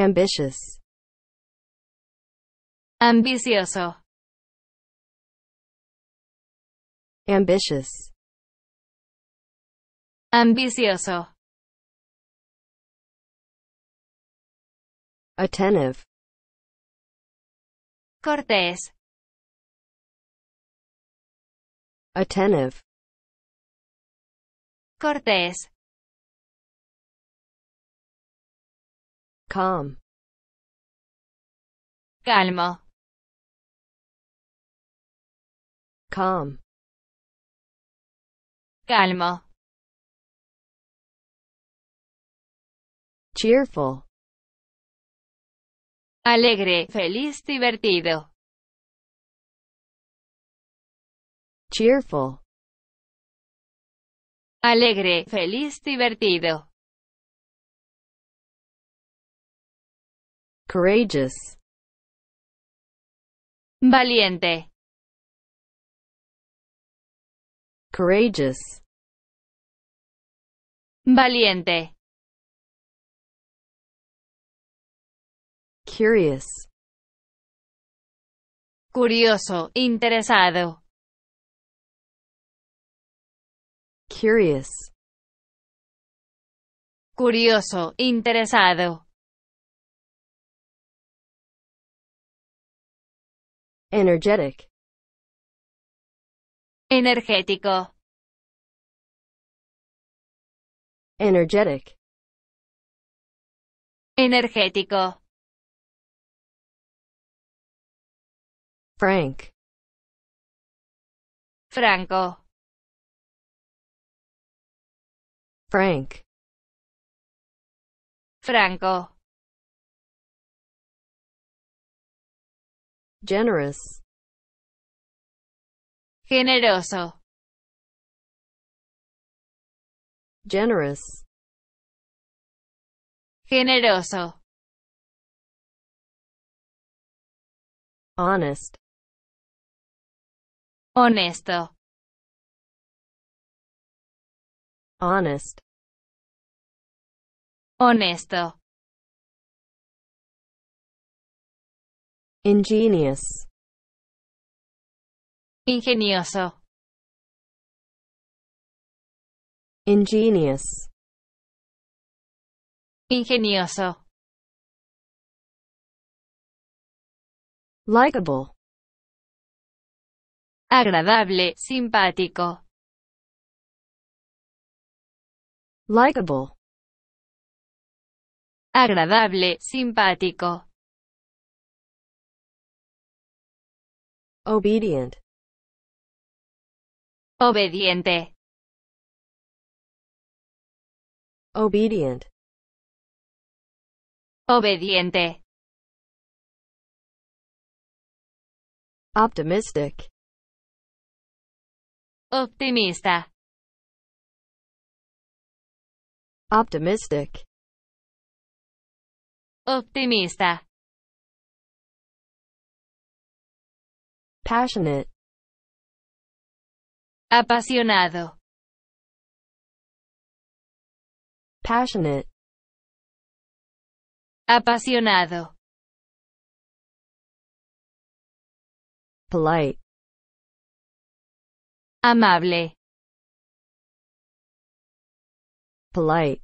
ambitious, ambicioso, ambitious, ambicioso, attentive, cortés, attentive, cortés Calm. Calma. Calm. Calmo. Cheerful. Alegre, feliz, divertido. Cheerful. Alegre, feliz, divertido. courageous. Valiente. Courageous. Valiente. Curious. Curioso, interesado. Curious. Curioso, interesado. energetic energético energetic energético frank franco frank franco generous generoso generous generoso honest honesto honest honesto ingenious, ingenioso, ingenious, ingenioso, likable, agradable, simpático, likable, agradable, simpático. obedient obediente obedient obediente optimistic optimista optimistic optimista passionate apasionado passionate apasionado polite amable polite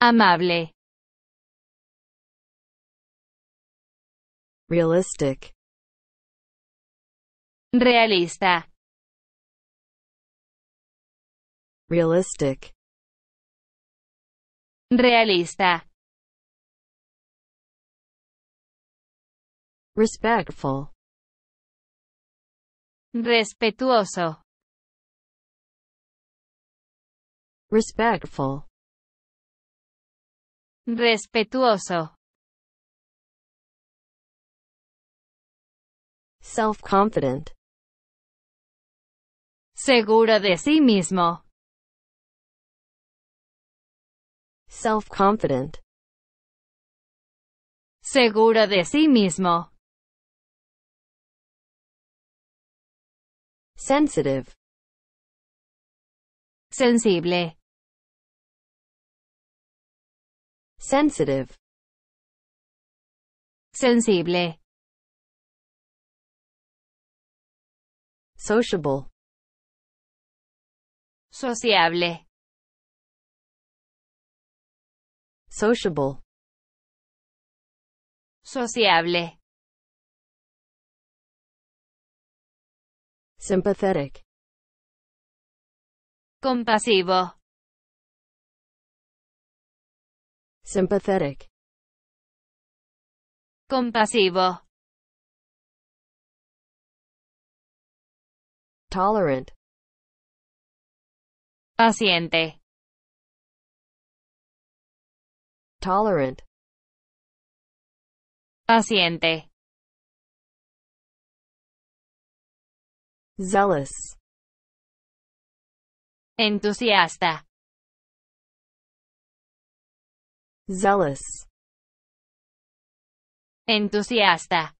amable realistic Realista. Realistic. Realista. Respectful. Respetuoso. Respectful. Respetuoso. Self-confident. Seguro de sí mismo. Self-confident. Seguro de sí mismo. Sensitive. Sensible. Sensitive. Sensible. Sociable. Sociable. Sociable. Sociable. Sympathetic. Compasivo. Sympathetic. Compasivo. Tolerant. Paciente. Tolerant. Paciente. Zealous. Entusiasta. Zealous. Entusiasta.